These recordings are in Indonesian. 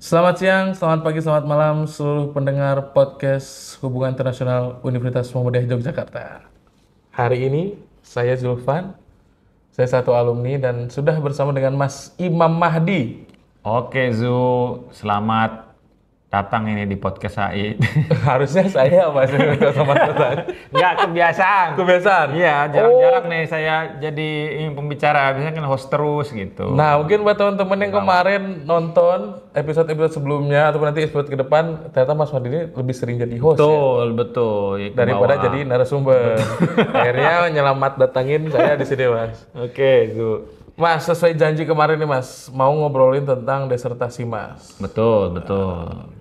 Selamat siang, selamat pagi, selamat malam seluruh pendengar podcast Hubungan Internasional Universitas Muhammadiyah Yogyakarta. Hari ini saya Zulfan, saya satu alumni dan sudah bersama dengan Mas Imam Mahdi. Oke Zul, selamat datang ini di podcast saya Harusnya saya Mas sama Enggak, kebiasaan. Kebiasaan. Iya, jarang-jarang oh. nih saya jadi pembicara, biasanya kan host terus gitu. Nah, mungkin buat teman-teman yang iya. kemarin nonton episode-episode sebelumnya atau nanti episode ke depan ternyata Mas ini lebih sering jadi host. Betul, ya? betul. Ya, Daripada jadi narasumber. Akhirnya menyelamat datangin saya di sini, Mas. Oke, okay, itu. Mas, sesuai janji kemarin nih Mas, mau ngobrolin tentang desertasi Mas. Betul, betul. Uh,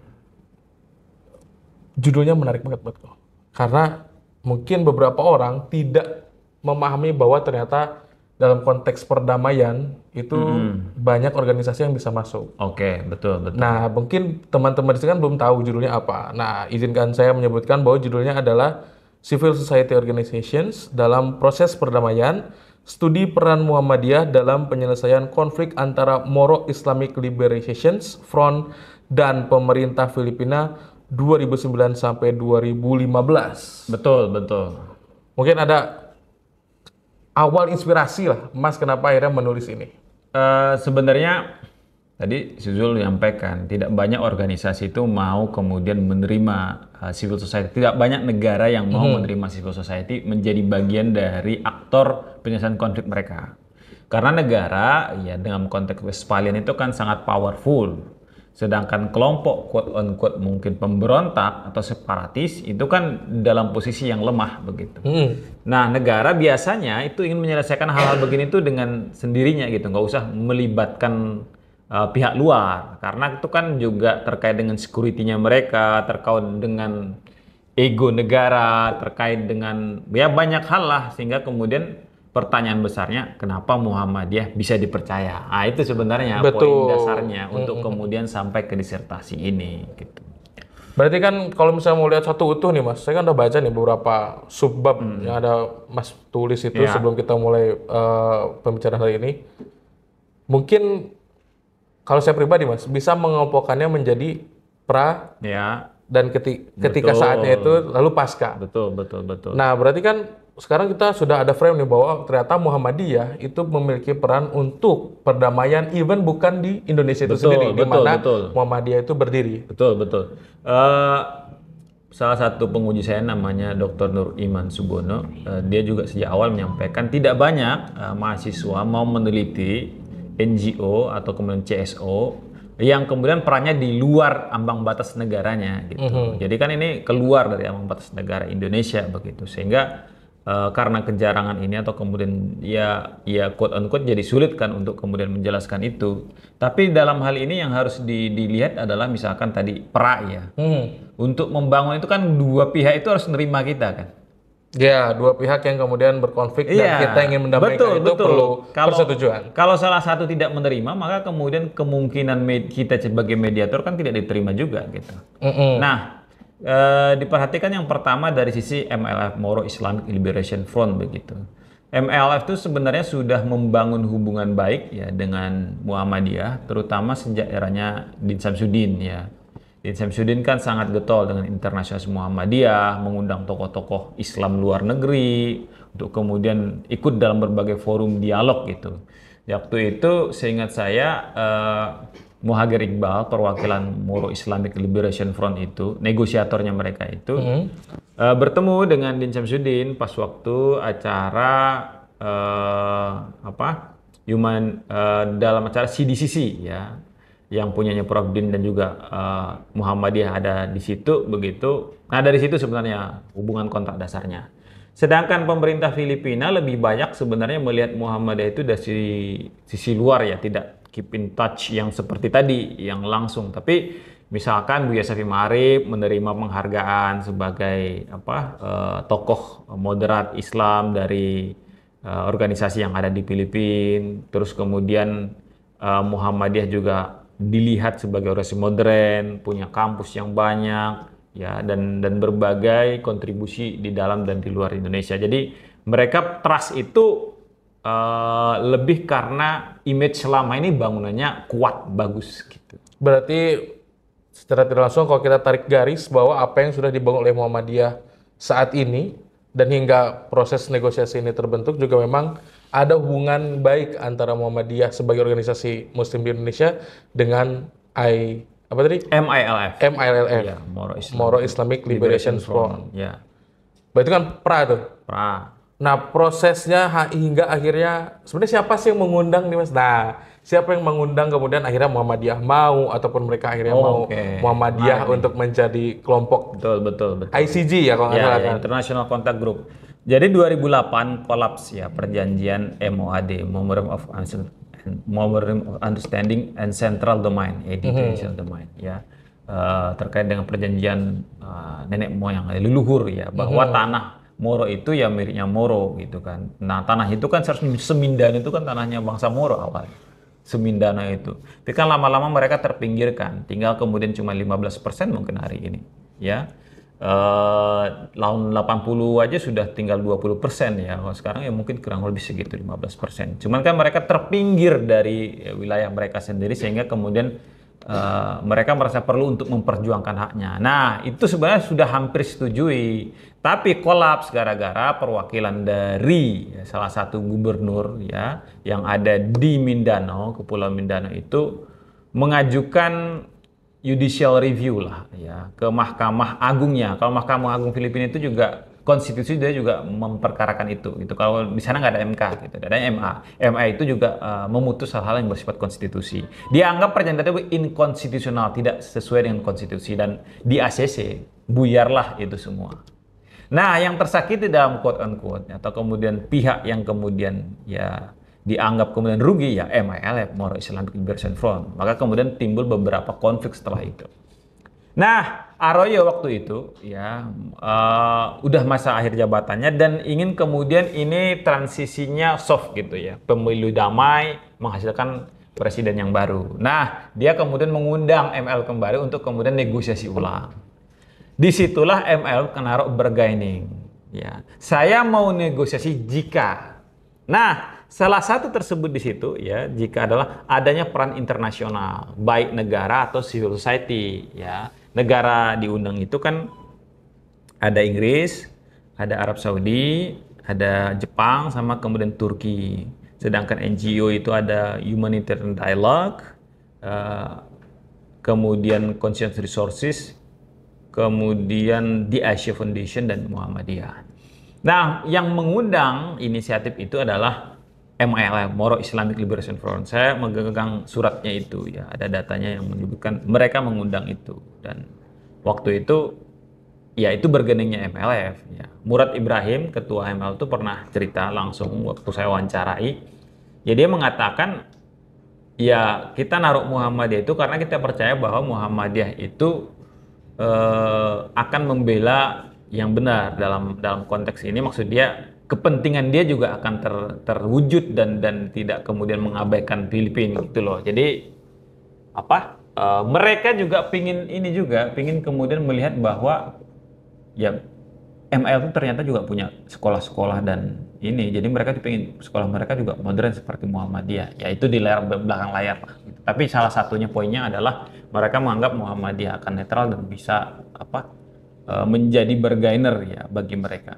judulnya menarik banget buatku. Karena mungkin beberapa orang tidak memahami bahwa ternyata dalam konteks perdamaian itu mm-hmm. banyak organisasi yang bisa masuk. Oke, okay, betul betul. Nah, mungkin teman-teman di sini kan belum tahu judulnya apa. Nah, izinkan saya menyebutkan bahwa judulnya adalah Civil Society Organizations dalam proses perdamaian, studi peran Muhammadiyah dalam penyelesaian konflik antara Moro Islamic Liberation Front dan pemerintah Filipina 2009 sampai 2015. Betul, betul. Mungkin ada awal inspirasi lah, Mas kenapa akhirnya menulis ini? Uh, sebenarnya tadi si Zul menyampaikan tidak banyak organisasi itu mau kemudian menerima uh, civil society. Tidak banyak negara yang mau hmm. menerima civil society menjadi bagian dari aktor penyelesaian konflik mereka. Karena negara ya dengan konteks Westphalian itu kan sangat powerful Sedangkan kelompok quote unquote mungkin pemberontak atau separatis itu kan dalam posisi yang lemah begitu. Hmm. Nah negara biasanya itu ingin menyelesaikan hal-hal begini itu dengan sendirinya gitu, nggak usah melibatkan uh, pihak luar karena itu kan juga terkait dengan security mereka, terkait dengan ego negara, terkait dengan ya banyak hal lah sehingga kemudian pertanyaan besarnya kenapa Muhammadiyah bisa dipercaya? Ah itu sebenarnya Betul. poin dasarnya untuk kemudian sampai ke disertasi ini gitu. Berarti kan kalau misalnya mau lihat satu utuh nih Mas, saya kan udah baca nih beberapa subbab hmm. yang ada Mas tulis itu yeah. sebelum kita mulai uh, pembicaraan hari ini. Mungkin kalau saya pribadi Mas bisa mengelompokkannya menjadi pra ya dan ketika betul. saatnya itu lalu pasca. Betul, betul, betul. Nah, berarti kan sekarang kita sudah ada frame nih bahwa ternyata Muhammadiyah itu memiliki peran untuk perdamaian even bukan di Indonesia itu betul, sendiri betul, di mana betul. Muhammadiyah itu berdiri. Betul betul. Uh, salah satu penguji saya namanya Dr. Nur Iman Subono. Uh, dia juga sejak awal menyampaikan tidak banyak uh, mahasiswa mau meneliti NGO atau kemudian CSO yang kemudian perannya di luar ambang batas negaranya gitu. Mm -hmm. Jadi kan ini keluar dari ambang batas negara Indonesia begitu. Sehingga Eh, karena kejarangan ini atau kemudian ya ya quote unquote jadi sulit kan untuk kemudian menjelaskan itu. Tapi dalam hal ini yang harus di, dilihat adalah misalkan tadi pra ya. Hmm. Untuk membangun itu kan dua pihak itu harus nerima kita kan. Ya, dua pihak yang kemudian berkonflik ya, dan iya. kita ingin mendamaikan betul, itu betul. perlu kalau, persetujuan. Kalau salah satu tidak menerima, maka kemudian kemungkinan kita sebagai mediator kan tidak diterima juga gitu. Mm -mm. Nah, e, diperhatikan yang pertama dari sisi MLF Moro Islamic Liberation Front begitu. MLF itu sebenarnya sudah membangun hubungan baik ya dengan Muhammadiyah, terutama sejak eranya Din Samsudin ya. Din Samsudin kan sangat getol dengan internasional Muhammadiyah, mengundang tokoh-tokoh Islam luar negeri untuk kemudian ikut dalam berbagai forum dialog gitu. Waktu itu seingat saya eh, Muhajir Iqbal, perwakilan Moro Islamic Liberation Front itu, negosiatornya mereka itu, mm -hmm. uh, bertemu dengan Din Syamsuddin pas waktu acara uh, apa human uh, eh, dalam acara CDCC ya, yang punyanya Prof Din dan juga uh, Muhammadiyah ada di situ begitu. Nah dari situ sebenarnya hubungan kontak dasarnya. Sedangkan pemerintah Filipina lebih banyak sebenarnya melihat Muhammadiyah itu dari sisi luar ya, tidak keep in touch yang seperti tadi, yang langsung. Tapi misalkan Buya Safi Ma'arif menerima penghargaan sebagai apa uh, tokoh moderat Islam dari uh, organisasi yang ada di Filipina, terus kemudian uh, Muhammadiyah juga dilihat sebagai organisasi modern, punya kampus yang banyak, ya dan dan berbagai kontribusi di dalam dan di luar Indonesia. Jadi mereka trust itu Uh, lebih karena image selama ini bangunannya kuat, bagus gitu. Berarti secara tidak langsung kalau kita tarik garis bahwa apa yang sudah dibangun oleh Muhammadiyah saat ini dan hingga proses negosiasi ini terbentuk juga memang ada hubungan baik antara Muhammadiyah sebagai organisasi muslim di Indonesia dengan I apa tadi? MILF. MILF. Ya, Moro Islamic, Moro Islamic Liberation, Front. Front. Ya. Berarti kan pra itu. Pra Nah, prosesnya hingga akhirnya sebenarnya siapa sih yang mengundang nih Mas? Nah, siapa yang mengundang kemudian akhirnya Muhammadiyah mau ataupun mereka akhirnya oh, mau okay. Muhammadiyah Mari. untuk menjadi kelompok betul betul betul. ICG ya kalau nggak ya, salah. Ya, International Contact Group. Jadi 2008 kolaps ya perjanjian MOAD Memorandum of Memorandum of Understanding and Central Domain, mhm. Educational hmm. Domain ya. Uh, terkait dengan perjanjian uh, nenek moyang leluhur ya bahwa hmm. tanah Moro itu ya miripnya Moro gitu kan. Nah tanah itu kan seharusnya Semindan itu kan tanahnya bangsa Moro awal Semindana itu. Tapi kan lama-lama mereka terpinggirkan. Tinggal kemudian cuma 15% mungkin hari ini. Ya. Uh, tahun 80 aja sudah tinggal 20% ya. Kalau sekarang ya mungkin kurang lebih segitu 15%. Cuman kan mereka terpinggir dari eh, wilayah mereka sendiri sehingga kemudian Uh, mereka merasa perlu untuk memperjuangkan haknya. Nah, itu sebenarnya sudah hampir setujui, tapi kolaps gara-gara perwakilan dari salah satu gubernur ya yang ada di Mindanao, Kepulauan Mindanao itu mengajukan judicial review lah ya ke Mahkamah Agungnya. Kalau Mahkamah Agung Filipina itu juga konstitusi dia juga memperkarakan itu gitu kalau di sana nggak ada MK gitu ada MA MA itu juga uh, memutus hal-hal yang bersifat konstitusi dianggap perjanjian itu inkonstitusional tidak sesuai dengan konstitusi dan di ACC buyarlah itu semua nah yang tersakiti dalam quote unquote atau kemudian pihak yang kemudian ya dianggap kemudian rugi ya MILF Moro Islamic Liberation Front maka kemudian timbul beberapa konflik setelah itu nah Arroyo waktu itu ya uh, udah masa akhir jabatannya dan ingin kemudian ini transisinya soft gitu ya pemilu damai menghasilkan presiden yang baru. Nah dia kemudian mengundang ML kembali untuk kemudian negosiasi ulang. Disitulah ML kenarok bergaining. Ya saya mau negosiasi jika. Nah salah satu tersebut di situ ya jika adalah adanya peran internasional baik negara atau civil society ya negara diundang itu kan ada Inggris, ada Arab Saudi, ada Jepang, sama kemudian Turki. Sedangkan NGO itu ada Humanitarian Dialogue, uh, kemudian Conscious Resources, kemudian The Asia Foundation dan Muhammadiyah. Nah, yang mengundang inisiatif itu adalah MILF, Moro Islamic Liberation Front. Saya menggenggam suratnya itu ya, ada datanya yang menyebutkan mereka mengundang itu dan waktu itu ya itu bergeningnya MLF ya. Murad Ibrahim, ketua ML itu pernah cerita langsung waktu saya wawancarai. Ya dia mengatakan ya kita naruh Muhammadiyah itu karena kita percaya bahwa Muhammadiyah itu eh, akan membela yang benar dalam dalam konteks ini maksud dia kepentingan dia juga akan ter, terwujud dan dan tidak kemudian mengabaikan Filipina gitu loh. Jadi apa? Uh, mereka juga pingin ini juga pingin kemudian melihat bahwa ya ML itu ternyata juga punya sekolah-sekolah dan ini. Jadi mereka tuh pingin sekolah mereka juga modern seperti Muhammadiyah. Ya itu di layar belakang layar gitu. Tapi salah satunya poinnya adalah mereka menganggap Muhammadiyah akan netral dan bisa apa? Eh, menjadi bergainer ya bagi mereka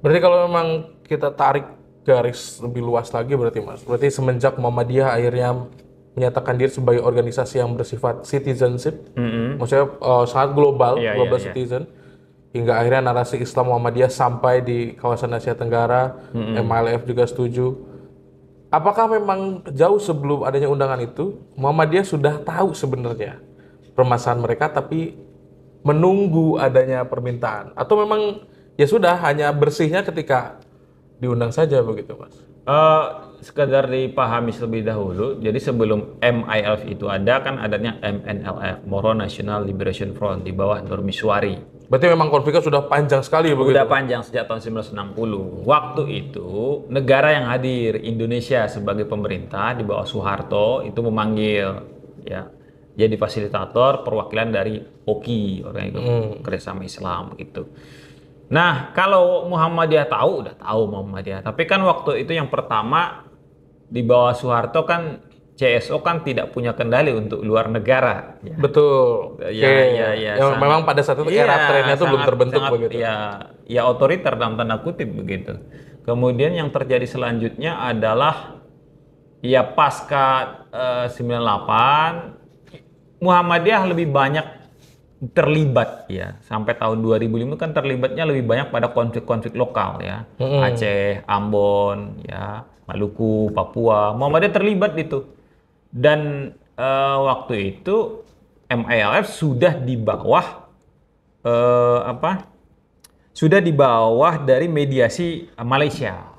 Berarti kalau memang kita tarik garis lebih luas lagi berarti Mas. Berarti semenjak Muhammadiyah akhirnya menyatakan diri sebagai organisasi yang bersifat citizenship, mm -hmm. maksudnya uh, sangat global, yeah, iya, global yeah, citizen, yeah. hingga akhirnya narasi Islam Muhammadiyah sampai di kawasan Asia Tenggara, mm -hmm. MLF juga setuju. Apakah memang jauh sebelum adanya undangan itu, Muhammadiyah sudah tahu sebenarnya permasalahan mereka, tapi menunggu adanya permintaan, atau memang ya sudah hanya bersihnya ketika diundang saja begitu mas. Uh, sekedar dipahami lebih dahulu, jadi sebelum MILF itu ada kan adanya MNLF, Moro National Liberation Front di bawah Nur Dormiswari. Berarti memang konfliknya sudah panjang sekali begitu? Sudah panjang sejak tahun 1960. Waktu itu negara yang hadir Indonesia sebagai pemerintah di bawah Soeharto itu memanggil ya jadi fasilitator perwakilan dari OKI orang itu hmm. kerjasama Islam gitu. Nah, kalau Muhammadiyah tahu, udah tahu Muhammadiyah. Tapi kan waktu itu yang pertama di bawah Soeharto kan CSO kan tidak punya kendali untuk luar negara. Ya. Betul. Ya, okay. ya, ya. ya sangat, memang pada saat itu ya, era iya, trennya itu belum terbentuk sangat, begitu. Ya, ya otoriter dalam tanda kutip begitu. Kemudian yang terjadi selanjutnya adalah ya pasca eh, uh, 98 Muhammadiyah lebih banyak terlibat ya sampai tahun 2005 kan terlibatnya lebih banyak pada konflik-konflik lokal ya hmm. Aceh, Ambon, ya Maluku, Papua, Muhammadiyah terlibat itu dan uh, waktu itu MILF sudah di bawah uh, apa sudah di bawah dari mediasi Malaysia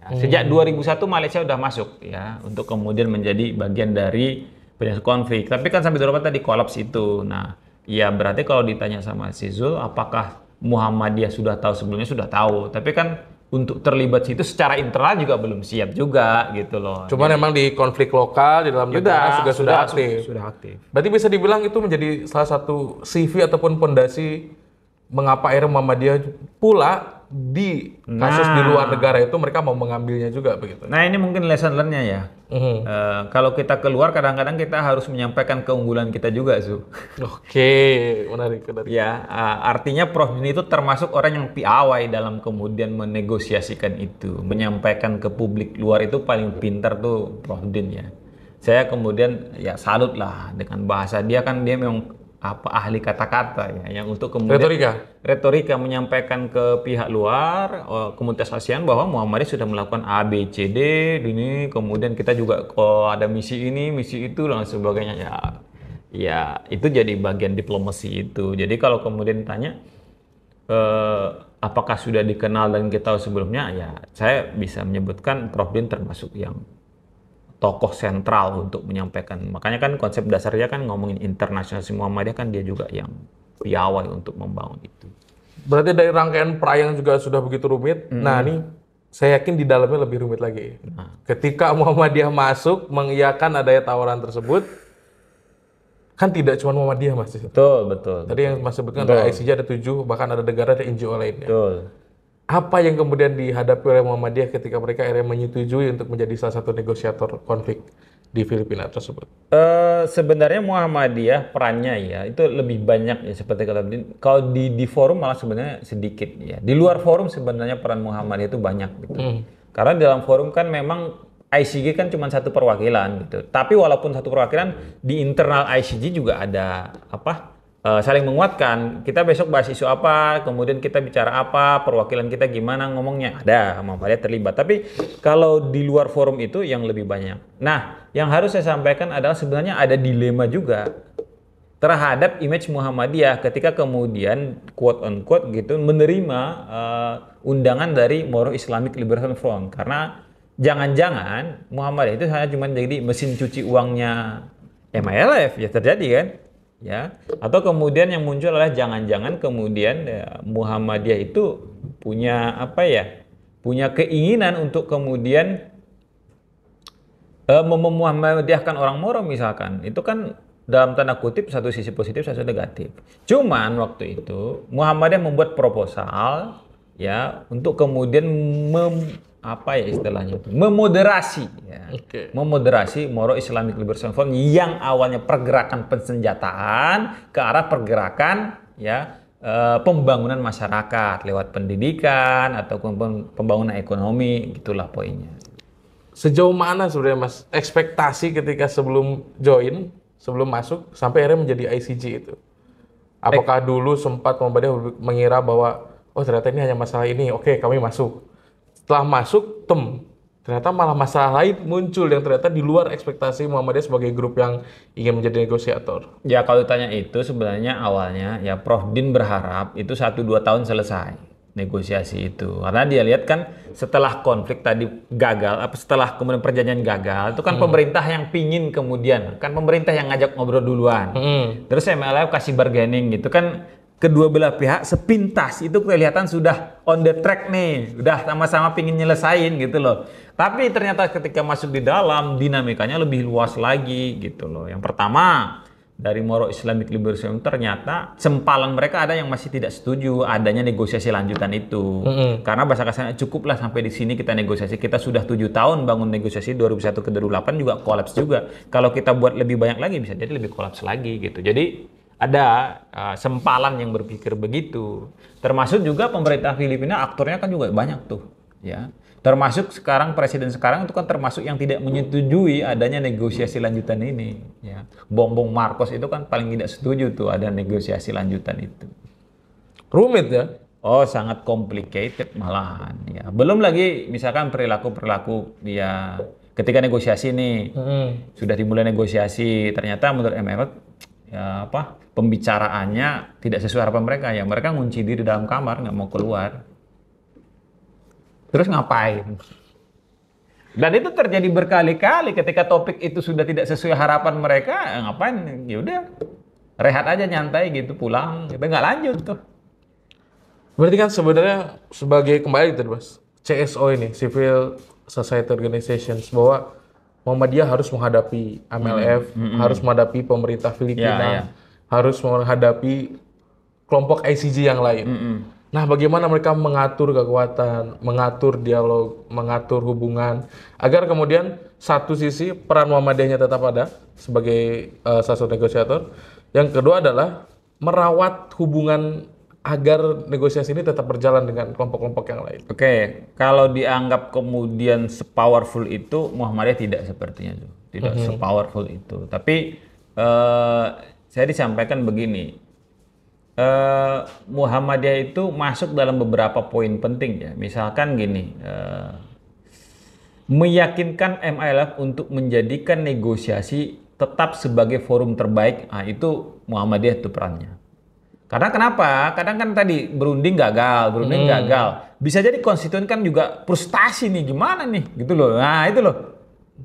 ya, hmm. sejak 2001 Malaysia sudah masuk ya untuk kemudian menjadi bagian dari penyelesaian konflik tapi kan sampai berapa tadi kolaps itu nah Ya berarti kalau ditanya sama si Zul, apakah Muhammadiyah sudah tahu sebelumnya? Sudah tahu. Tapi kan untuk terlibat situ secara internal juga belum siap juga gitu loh. Cuma memang di konflik lokal di dalam negara sudah, sudah sudah aktif. Sudah aktif. Berarti bisa dibilang itu menjadi salah satu CV ataupun pondasi mengapa akhirnya Muhammadiyah pula di nah. kasus nah. di luar negara itu mereka mau mengambilnya juga begitu. Nah ini mungkin lesson learn ya. Mm-hmm. Uh, kalau kita keluar kadang-kadang kita harus menyampaikan keunggulan kita juga Su. Oke menarik menarik. Ya uh, artinya Prof ini itu termasuk orang yang piawai dalam kemudian menegosiasikan itu, menyampaikan ke publik luar itu paling pintar tuh Prof Din ya. Saya kemudian ya salut lah dengan bahasa dia kan dia memang apa ahli kata-kata ya yang untuk kemudian retorika retorika menyampaikan ke pihak luar oh, komunitas ASEAN bahwa Muhammadiyah sudah melakukan A B C D ini kemudian kita juga oh, ada misi ini misi itu dan sebagainya ya ya itu jadi bagian diplomasi itu jadi kalau kemudian tanya eh, apakah sudah dikenal dan kita tahu sebelumnya ya saya bisa menyebutkan Prof Din termasuk yang tokoh sentral untuk menyampaikan. Makanya kan konsep dasarnya kan ngomongin internasional semua Muhammadiyah kan dia juga yang piawai untuk membangun itu. Berarti dari rangkaian perayaan juga sudah begitu rumit. Mm. Nah, ini saya yakin di dalamnya lebih rumit lagi. Nah. Ketika Muhammadiyah masuk mengiyakan adanya tawaran tersebut, kan tidak cuma Muhammadiyah Mas. Betul, betul. Tadi betul. yang Mas sebutkan betul. ada ICJ ada tujuh, bahkan ada negara ada NGO lainnya. Betul apa yang kemudian dihadapi oleh Muhammadiyah ketika mereka akhirnya menyetujui untuk menjadi salah satu negosiator konflik di Filipina tersebut? Uh, sebenarnya Muhammadiyah perannya ya itu lebih banyak ya seperti kata kalau di di forum malah sebenarnya sedikit ya di luar forum sebenarnya peran Muhammadiyah itu banyak gitu hmm. karena dalam forum kan memang ICG kan cuma satu perwakilan gitu tapi walaupun satu perwakilan di internal ICG juga ada apa uh, saling menguatkan. Kita besok bahas isu apa, kemudian kita bicara apa, perwakilan kita gimana ngomongnya. Ada manfaatnya terlibat. Tapi kalau di luar forum itu yang lebih banyak. Nah, yang harus saya sampaikan adalah sebenarnya ada dilema juga terhadap image Muhammadiyah ketika kemudian quote on quote gitu menerima uh, undangan dari Moro Islamic Liberation Front karena jangan-jangan Muhammadiyah itu hanya cuma jadi mesin cuci uangnya MILF ya terjadi kan ya atau kemudian yang muncul adalah jangan-jangan kemudian ya, Muhammadiyah itu punya apa ya punya keinginan untuk kemudian eh, memuhammadiahkan orang Moro misalkan itu kan dalam tanda kutip satu sisi positif satu negatif. Cuman waktu itu Muhammadiyah membuat proposal ya untuk kemudian mem apa ya istilahnya itu memoderasi ya. okay. memoderasi Moro Islamic Liberation Front yang awalnya pergerakan pensenjataan ke arah pergerakan ya e, pembangunan masyarakat lewat pendidikan ataupun pembangunan ekonomi gitulah poinnya sejauh mana sebenarnya mas ekspektasi ketika sebelum join sebelum masuk sampai akhirnya menjadi ICG itu apakah dulu sempat Muhammadiyah mengira bahwa oh ternyata ini hanya masalah ini oke kami masuk setelah masuk, tem. Ternyata malah masalah lain muncul yang ternyata di luar ekspektasi Muhammadiyah sebagai grup yang ingin menjadi negosiator. Ya kalau ditanya itu sebenarnya awalnya ya Prof. Din berharap itu 1-2 tahun selesai negosiasi itu. Karena dia lihat kan setelah konflik tadi gagal, apa setelah kemudian perjanjian gagal, itu kan hmm. pemerintah yang pingin kemudian, kan pemerintah yang ngajak ngobrol duluan. Hmm. Terus MLF kasih bargaining gitu kan kedua belah pihak sepintas itu kelihatan sudah on the track nih, udah sama-sama pingin nyelesain gitu loh. Tapi ternyata ketika masuk di dalam dinamikanya lebih luas lagi gitu loh. Yang pertama dari Moro Islamic Liberation ternyata sempalan mereka ada yang masih tidak setuju adanya negosiasi lanjutan itu. Mm -hmm. Karena bahasa kasarnya cukuplah sampai di sini kita negosiasi. Kita sudah tujuh tahun bangun negosiasi 2001 ke 2008 juga kolaps juga. Kalau kita buat lebih banyak lagi bisa jadi lebih kolaps lagi gitu. Jadi ada uh, sempalan yang berpikir begitu. Termasuk juga pemerintah Filipina aktornya kan juga banyak tuh, ya. Termasuk sekarang presiden sekarang itu kan termasuk yang tidak menyetujui adanya negosiasi lanjutan ini, ya. Bongbong Marcos itu kan paling tidak setuju tuh ada negosiasi lanjutan itu. Rumit ya. Oh, sangat complicated malahan ya. Belum lagi misalkan perilaku-perilaku dia ketika negosiasi nih. Hmm. Sudah dimulai negosiasi, ternyata menurut Emirat ya, apa pembicaraannya tidak sesuai harapan mereka ya mereka ngunci diri dalam kamar nggak mau keluar terus ngapain dan itu terjadi berkali-kali ketika topik itu sudah tidak sesuai harapan mereka ya ngapain ya udah rehat aja nyantai gitu pulang kita ya nggak lanjut tuh berarti kan sebenarnya sebagai kembali terus gitu, bos CSO ini Civil Society Organizations bahwa Muhammadiyah harus menghadapi MLF, mm hmm, -hmm. harus menghadapi pemerintah Filipina, yeah, yeah. harus menghadapi kelompok ICJ yang lain. Mm -hmm. Nah, bagaimana mereka mengatur kekuatan, mengatur dialog, mengatur hubungan agar kemudian satu sisi peran Muhammadiyahnya tetap ada sebagai uh, eh, salah negosiator. Yang kedua adalah merawat hubungan agar negosiasi ini tetap berjalan dengan kelompok-kelompok yang lain. Oke, kalau dianggap kemudian sepowerful itu Muhammadiyah tidak sepertinya tuh, tidak mm -hmm. sepowerful itu. Tapi uh, saya disampaikan begini, uh, Muhammadiyah itu masuk dalam beberapa poin penting ya. Misalkan gini, uh, meyakinkan MILF untuk menjadikan negosiasi tetap sebagai forum terbaik, nah itu Muhammadiyah itu perannya karena kenapa? Kadang kan tadi berunding gagal, berunding hmm. gagal. Bisa jadi konstituen kan juga frustasi nih, gimana nih, gitu loh. Nah itu loh.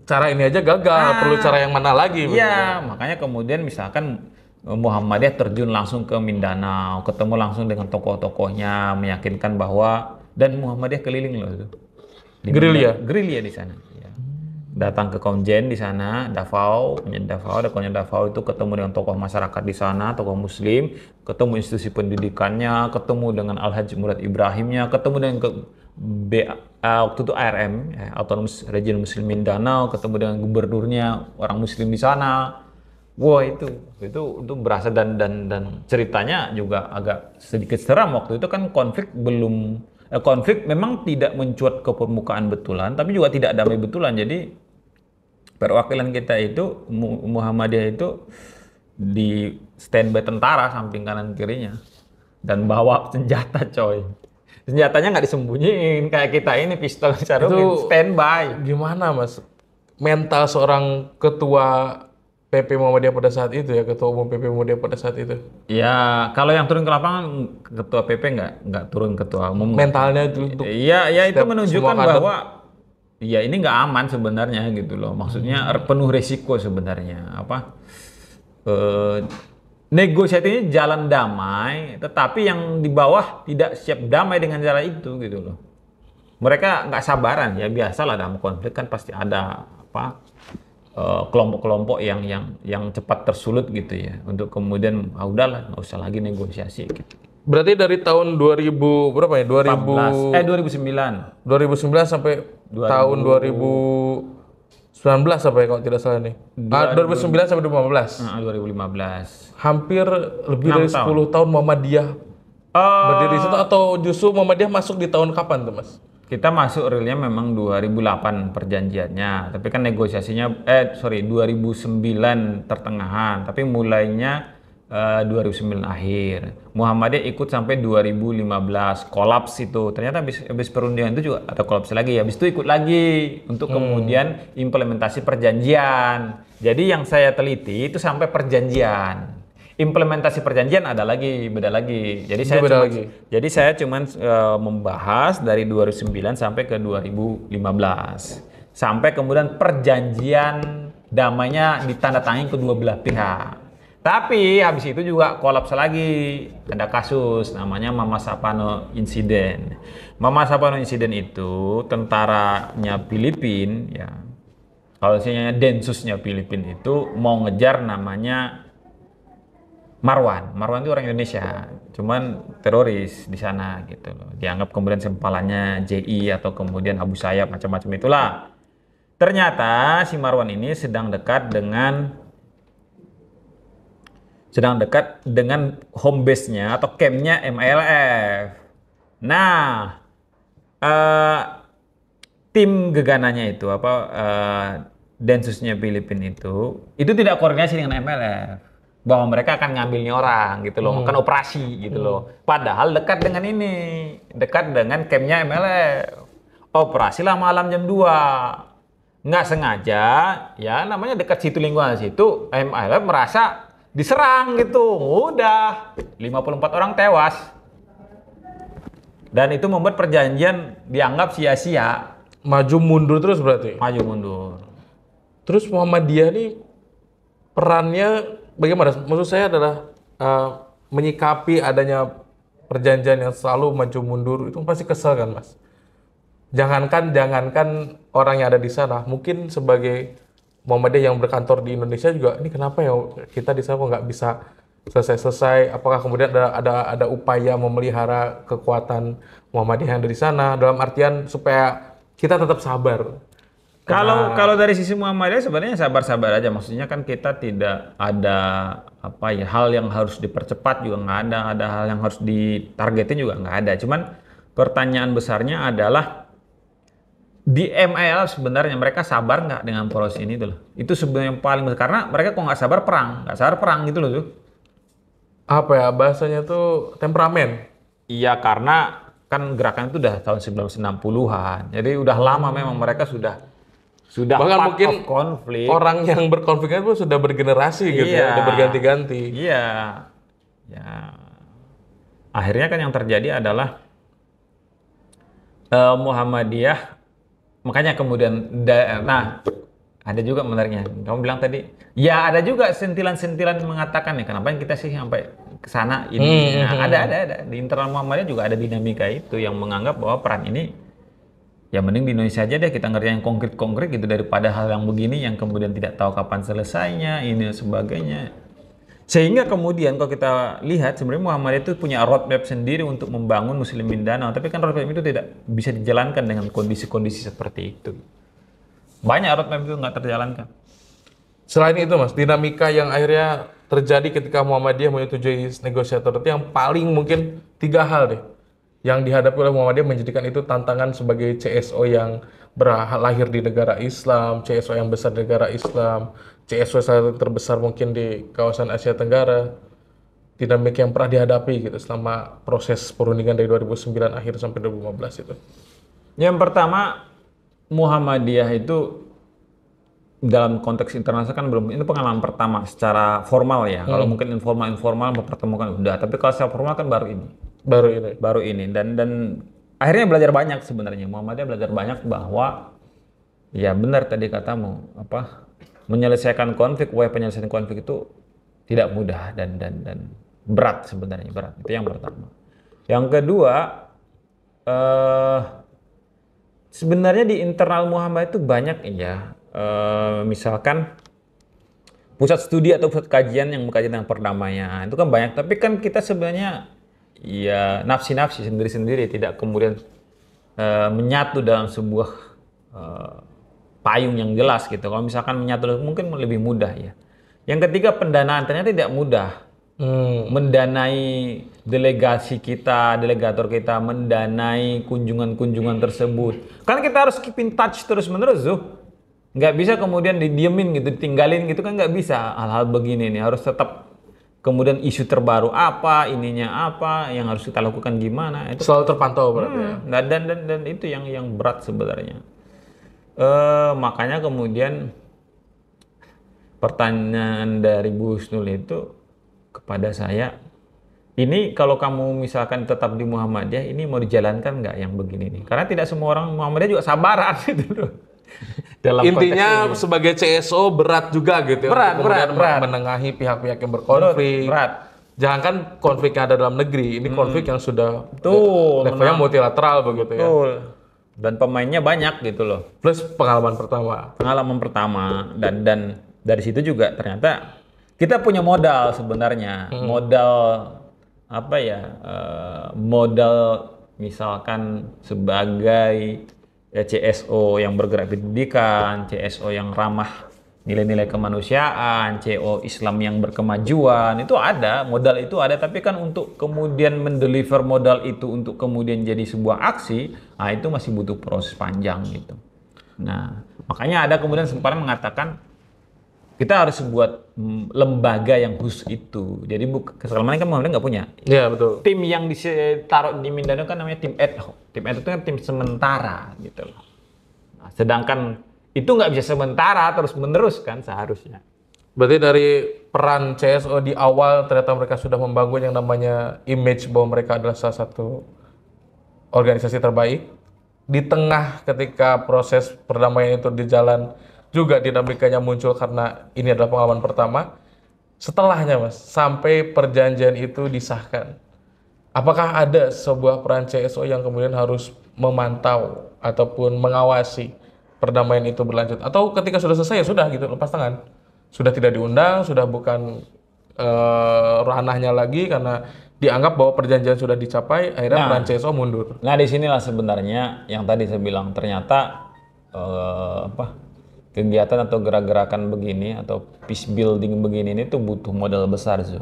Cara ini aja gagal, nah, perlu cara yang mana lagi? Iya, begitu. makanya kemudian misalkan eh, Muhammadiyah terjun langsung ke Mindanao, ketemu langsung dengan tokoh-tokohnya, meyakinkan bahwa dan Muhammadiyah keliling loh itu. Gerilya. Gerilya di sana datang ke Konjen di sana, Davao, Konjen Davao, ada Konjen Davao itu ketemu dengan tokoh masyarakat di sana, tokoh muslim, ketemu institusi pendidikannya, ketemu dengan Al-Haji Murad Ibrahimnya, ketemu dengan ke uh, waktu itu ARM, ya, Autonomous Region Muslim Mindanao, ketemu dengan gubernurnya, orang muslim di sana. Wah itu, itu itu berasa dan dan dan ceritanya juga agak sedikit seram waktu itu kan konflik belum Eh, konflik memang tidak mencuat ke permukaan betulan, tapi juga tidak damai betulan. Jadi perwakilan kita itu Muhammadiyah itu di standby tentara samping kanan kirinya dan bawa senjata coy. Senjatanya nggak disembunyiin kayak kita ini pistol sarungin standby. Gimana mas? Mental seorang ketua PP Muhammadiyah pada saat itu ya ketua umum PP Muhammadiyah pada saat itu. Ya kalau yang turun ke lapangan ketua PP nggak nggak turun ketua umum. Mentalnya itu. Iya ya itu menunjukkan bahwa ya ini nggak aman sebenarnya gitu loh. Maksudnya er, penuh resiko sebenarnya apa? E, negosiasi jalan damai, tetapi yang di bawah tidak siap damai dengan cara itu gitu loh. Mereka nggak sabaran ya biasalah dalam konflik kan pasti ada apa Eh, kelompok-kelompok yang yang yang cepat tersulut gitu ya untuk kemudian ah udahlah nggak usah lagi negosiasi gitu. Berarti dari tahun 2000 berapa ya? 2000 14. eh 2009. 2009 sampai 2000, tahun 2019 apa ya kalau tidak salah nih? 2000, ah, 2009 sampai 2015. uh, 2015. Hampir lebih dari 10 tahun, tahun Muhammadiyah uh, berdiri situ atau justru Muhammadiyah masuk di tahun kapan tuh, Mas? kita masuk realnya memang 2008 perjanjiannya, tapi kan negosiasinya eh sorry 2009 tertengahan, tapi mulainya eh, 2009 akhir. Muhammadiyah ikut sampai 2015 kolaps itu. Ternyata habis, habis perundingan itu juga ada kolaps lagi. Habis itu ikut lagi untuk hmm. kemudian implementasi perjanjian. Jadi yang saya teliti itu sampai perjanjian implementasi perjanjian ada lagi beda lagi jadi saya beda cuman, lagi. jadi saya cuman uh, membahas dari 2009 sampai ke 2015 sampai kemudian perjanjian damainya ditandatangani kedua belah pihak tapi habis itu juga kolaps lagi ada kasus namanya Mama Sapano Insiden Mama Sapano Insiden itu tentaranya Filipin ya kalau misalnya densusnya Filipin itu mau ngejar namanya Marwan. Marwan itu orang Indonesia, cuman teroris di sana gitu loh. Dianggap kemudian sempalannya JI atau kemudian Abu Sayyaf macam-macam itulah. Ternyata si Marwan ini sedang dekat dengan sedang dekat dengan home base-nya atau camp-nya MLF. Nah, uh, tim gegananya itu apa uh, densusnya Filipin itu itu tidak koordinasi dengan MLF bahwa mereka akan ngambilnya orang gitu loh, hmm. akan operasi gitu hmm. loh. Padahal dekat dengan ini, dekat dengan campnya MLF. Operasi lah malam jam 2. Nggak sengaja, ya namanya dekat situ lingkungan situ, MLF merasa diserang gitu. Udah, 54 orang tewas. Dan itu membuat perjanjian dianggap sia-sia. Maju mundur terus berarti? Maju mundur. Terus Muhammadiyah nih perannya bagaimana? Maksud saya adalah uh, menyikapi adanya perjanjian yang selalu maju mundur itu pasti kesel kan mas. Jangankan jangankan orang yang ada di sana, mungkin sebagai Muhammadiyah yang berkantor di Indonesia juga ini kenapa ya kita di sana nggak bisa selesai-selesai? Apakah kemudian ada, ada ada upaya memelihara kekuatan Muhammadiyah yang ada di sana dalam artian supaya kita tetap sabar? Kalau kalau dari sisi Muhammadiyah sebenarnya sabar-sabar aja. Maksudnya kan kita tidak ada apa ya hal yang harus dipercepat juga nggak ada, ada hal yang harus ditargetin juga nggak ada. Cuman pertanyaan besarnya adalah di MIL sebenarnya mereka sabar nggak dengan poros ini tuh Itu sebenarnya yang paling besar karena mereka kok nggak sabar perang, nggak sabar perang gitu loh tuh. Apa ya bahasanya tuh temperamen? Iya karena kan gerakan itu udah tahun 1960-an. Jadi udah lama memang mereka sudah sudah bahkan mungkin konflik. orang yang berkonflik itu sudah bergenerasi iya. gitu ya, iya. sudah berganti-ganti. Iya. Ya. Akhirnya kan yang terjadi adalah uh, Muhammadiyah makanya kemudian da, nah ada juga menariknya. Kamu bilang tadi, ya ada juga sentilan-sentilan mengatakan ya kenapa kita sih sampai ke sana ini. Hmm, nah, hmm, ada hmm. ada ada di internal Muhammadiyah juga ada dinamika itu yang menganggap bahwa peran ini ya mending di Indonesia aja deh kita ngerjain yang konkret-konkret gitu daripada hal yang begini yang kemudian tidak tahu kapan selesainya ini sebagainya sehingga kemudian kalau kita lihat sebenarnya Muhammad itu punya roadmap sendiri untuk membangun muslimin danau tapi kan roadmap itu tidak bisa dijalankan dengan kondisi-kondisi seperti itu banyak roadmap itu nggak terjalankan selain itu mas dinamika yang akhirnya terjadi ketika Muhammadiyah menyetujui negosiator itu yang paling mungkin tiga hal deh yang dihadapi oleh Muhammadiyah menjadikan itu tantangan sebagai CSO yang berlahir di negara Islam, CSO yang besar di negara Islam, CSO yang terbesar mungkin di kawasan Asia Tenggara. Dinamik yang pernah dihadapi gitu selama proses perundingan dari 2009 akhir sampai 2015 itu. Yang pertama Muhammadiyah itu dalam konteks internasional kan belum ini pengalaman pertama secara formal ya. Hmm. Kalau mungkin informal-informal mempertemukan udah, tapi kalau secara formal kan baru ini. Baru ini. Baru ini dan dan akhirnya belajar banyak sebenarnya. Muhammadnya belajar banyak bahwa ya benar tadi katamu apa menyelesaikan konflik, wah penyelesaian konflik itu tidak mudah dan dan dan berat sebenarnya berat itu yang pertama. Yang kedua eh, sebenarnya di internal Muhammad itu banyak ya eh, misalkan pusat studi atau pusat kajian yang mengkaji tentang perdamaian itu kan banyak tapi kan kita sebenarnya ya nafsi-nafsi sendiri-sendiri tidak kemudian uh, menyatu dalam sebuah uh, payung yang jelas gitu. Kalau misalkan menyatu mungkin lebih mudah ya. Yang ketiga pendanaan ternyata tidak mudah. Hmm. Mendanai delegasi kita, delegator kita, mendanai kunjungan-kunjungan tersebut. Karena kita harus keep in touch terus-menerus, tuh, Nggak bisa kemudian didiemin gitu, ditinggalin gitu kan nggak bisa. Hal-hal begini nih harus tetap kemudian isu terbaru apa, ininya apa, yang harus kita lakukan gimana. Itu selalu terpantau berarti hmm, ya. Dan, dan dan itu yang yang berat sebenarnya. E, makanya kemudian pertanyaan dari Bu Husnul itu kepada saya, ini kalau kamu misalkan tetap di Muhammadiyah, ini mau dijalankan nggak yang begini nih? Karena tidak semua orang Muhammadiyah juga sabaran gitu loh. dalam intinya sebagai CSO berat juga gitu ya berat berat menengahi pihak-pihak yang berkonflik berat Jangan kan konflik yang ada dalam negeri ini hmm. konflik hmm. yang sudah Betul, levelnya menang. multilateral begitu ya Betul. dan pemainnya banyak gitu loh plus pengalaman pertama pengalaman pertama dan dan dari situ juga ternyata kita punya modal sebenarnya hmm. modal apa ya uh, modal misalkan sebagai ya, CSO yang bergerak pendidikan, CSO yang ramah nilai-nilai kemanusiaan, CO Islam yang berkemajuan, itu ada, modal itu ada, tapi kan untuk kemudian mendeliver modal itu untuk kemudian jadi sebuah aksi, nah itu masih butuh proses panjang gitu. Nah, makanya ada kemudian sempat mengatakan kita harus buat mm, lembaga yang khusus itu. Jadi bu, Salman kan Muhammadiyah nggak punya. Iya betul. Tim yang ditaruh di Mindanao kan namanya tim ad hoc. Tim ad hoc itu kan tim sementara gitu loh. Nah, sedangkan itu nggak bisa sementara terus menerus kan seharusnya. Berarti dari peran CSO di awal ternyata mereka sudah membangun yang namanya image bahwa mereka adalah salah satu organisasi terbaik. Di tengah ketika proses perdamaian itu di jalan juga dinamikanya muncul karena ini adalah pengalaman pertama. Setelahnya mas, sampai perjanjian itu disahkan, apakah ada sebuah peran CSO yang kemudian harus memantau ataupun mengawasi perdamaian itu berlanjut? Atau ketika sudah selesai ya sudah gitu lepas tangan, sudah tidak diundang, sudah bukan uh, ranahnya lagi karena dianggap bahwa perjanjian sudah dicapai, akhirnya nah, peran CSO mundur. Nah di sinilah sebenarnya yang tadi saya bilang ternyata uh, apa kegiatan atau gerak-gerakan begini atau peace building begini ini tuh butuh modal besar Zu.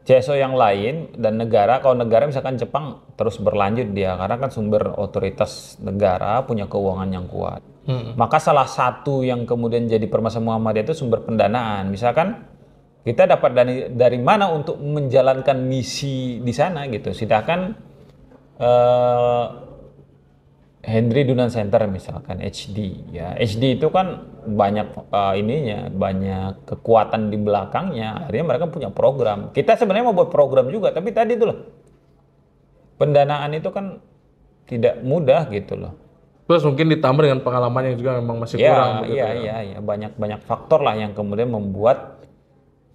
CSO yang lain dan negara, kalau negara misalkan Jepang terus berlanjut dia karena kan sumber otoritas negara punya keuangan yang kuat. Hmm. Maka salah satu yang kemudian jadi permasalahan Muhammadiyah itu sumber pendanaan. Misalkan kita dapat dari dari mana untuk menjalankan misi di sana gitu. Sedangkan eh, Henry Dunant Center misalkan HD ya HD itu kan banyak uh, ininya banyak kekuatan di belakangnya akhirnya mereka punya program kita sebenarnya mau buat program juga tapi tadi itu loh pendanaan itu kan tidak mudah gitu loh terus mungkin ditambah dengan pengalaman yang juga memang masih ya, kurang iya iya iya banyak banyak faktor lah yang kemudian membuat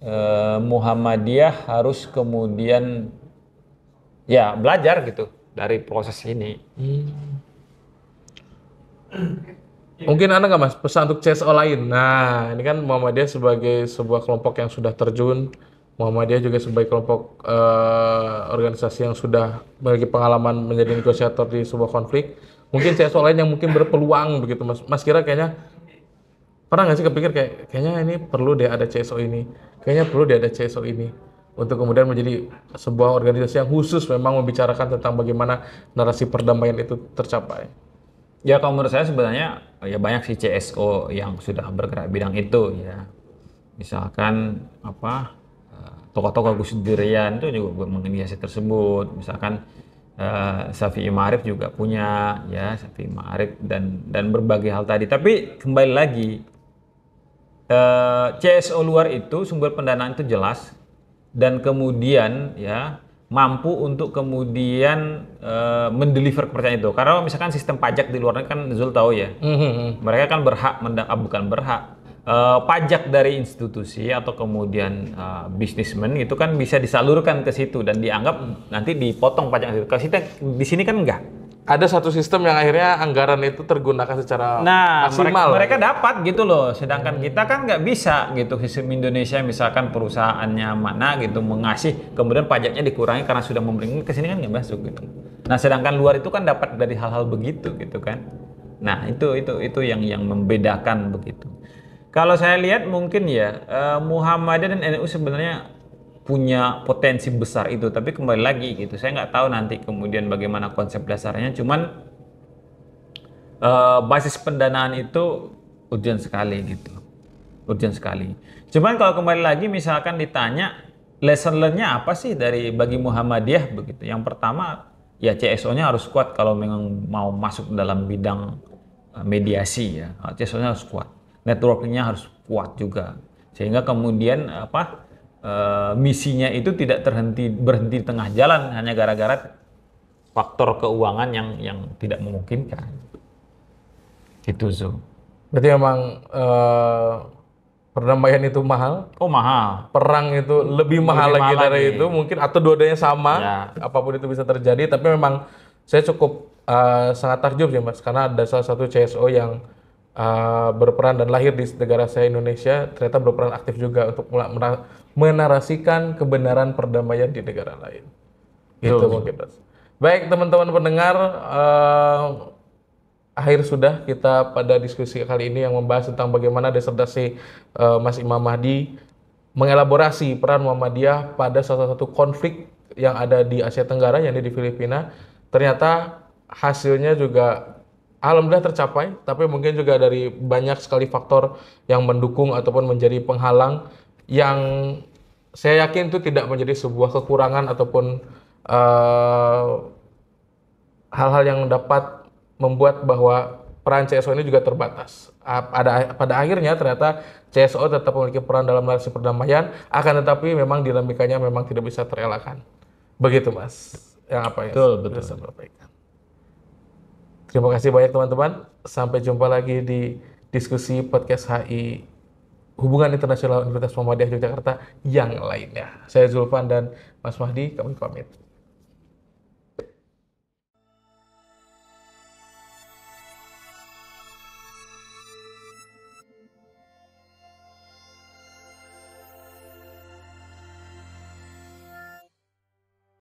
uh, Muhammadiyah harus kemudian ya belajar gitu dari proses ini hmm Mungkin ada nggak mas pesan untuk CSO lain? Nah, ini kan Muhammadiyah sebagai sebuah kelompok yang sudah terjun, Muhammadiyah juga sebagai kelompok uh, organisasi yang sudah memiliki pengalaman menjadi negosiator di sebuah konflik. Mungkin CSO lain yang mungkin berpeluang begitu mas. Mas kira kayaknya pernah nggak sih kepikir kayak kayaknya ini perlu deh ada CSO ini, kayaknya perlu deh ada CSO ini untuk kemudian menjadi sebuah organisasi yang khusus memang membicarakan tentang bagaimana narasi perdamaian itu tercapai. Ya kalau menurut saya sebenarnya ya banyak sih CSO yang sudah bergerak bidang itu ya. Misalkan apa toko eh, tokoh Gus Durian itu juga menginisiasi tersebut. Misalkan uh, Safi Ma'arif juga punya ya Safi Ma'arif dan dan berbagai hal tadi. Tapi kembali lagi uh, eh, CSO luar itu sumber pendanaan itu jelas dan kemudian ya mampu untuk kemudian uh, mendeliver kepercayaan itu. Karena misalkan sistem pajak di luar negeri kan Zul tahu ya, mm-hmm. mereka kan berhak mendak, ah, bukan berhak uh, pajak dari institusi atau kemudian uh, eh, bisnismen itu kan bisa disalurkan ke situ dan dianggap nanti dipotong pajak itu. Kalau di sini kan enggak ada satu sistem yang akhirnya anggaran itu tergunakan secara nah, maksimal. Mereka, mereka dapat gitu loh, sedangkan hmm. kita kan nggak bisa gitu sistem Indonesia misalkan perusahaannya mana gitu mengasih, kemudian pajaknya dikurangi karena sudah memberi ke sini kan nggak masuk gitu. Nah sedangkan luar itu kan dapat dari hal-hal begitu gitu kan. Nah itu itu itu yang yang membedakan begitu. Kalau saya lihat mungkin ya Muhammad eh, Muhammadiyah dan NU sebenarnya punya potensi besar itu tapi kembali lagi gitu saya nggak tahu nanti kemudian bagaimana konsep dasarnya cuman uh, basis pendanaan itu urgent sekali gitu urgent sekali cuman kalau kembali lagi misalkan ditanya lesson learn-nya apa sih dari bagi Muhammadiyah begitu yang pertama ya CSO-nya harus kuat kalau memang mau masuk dalam bidang eh, mediasi ya CSO-nya harus kuat networking-nya harus kuat juga sehingga kemudian apa e, misinya itu tidak terhenti berhenti di tengah jalan hanya gara-gara faktor keuangan yang yang tidak memungkinkan. Itu Zo. Berarti memang e, perdamaian itu mahal? Oh mahal. Perang itu lebih mahal lebih lagi mahal dari itu mungkin atau dua-duanya sama. Ya. Apapun itu bisa terjadi. Tapi memang saya cukup uh, sangat takjub ya mas karena ada salah satu CSO yang Eh, berperan dan lahir di negara saya Indonesia ternyata berperan aktif juga untuk menarasikan kebenaran perdamaian di negara lain. Gitu Betul. mungkin. Baik teman-teman pendengar, uh, akhir sudah kita pada diskusi kali ini yang membahas tentang bagaimana desertasi uh, eh, Mas Imam Mahdi mengelaborasi peran Muhammadiyah pada salah satu konflik yang ada di Asia Tenggara, yakni di Filipina. Ternyata hasilnya juga alhamdulillah tercapai, tapi mungkin juga dari banyak sekali faktor yang mendukung ataupun menjadi penghalang yang saya yakin itu tidak menjadi sebuah kekurangan ataupun eh, hal-hal uh, yang dapat membuat bahwa peran CSO ini juga terbatas. Pada, pada akhirnya ternyata CSO tetap memiliki peran dalam narasi perdamaian, akan tetapi memang dinamikanya memang tidak bisa terelakkan. Begitu mas, yang apa ya? Betul, betul. Bisa Terima kasih banyak teman-teman. Sampai jumpa lagi di diskusi podcast HI Hubungan Internasional Universitas Muhammadiyah Yogyakarta yang lainnya. Saya Zulfan dan Mas Mahdi, kami pamit.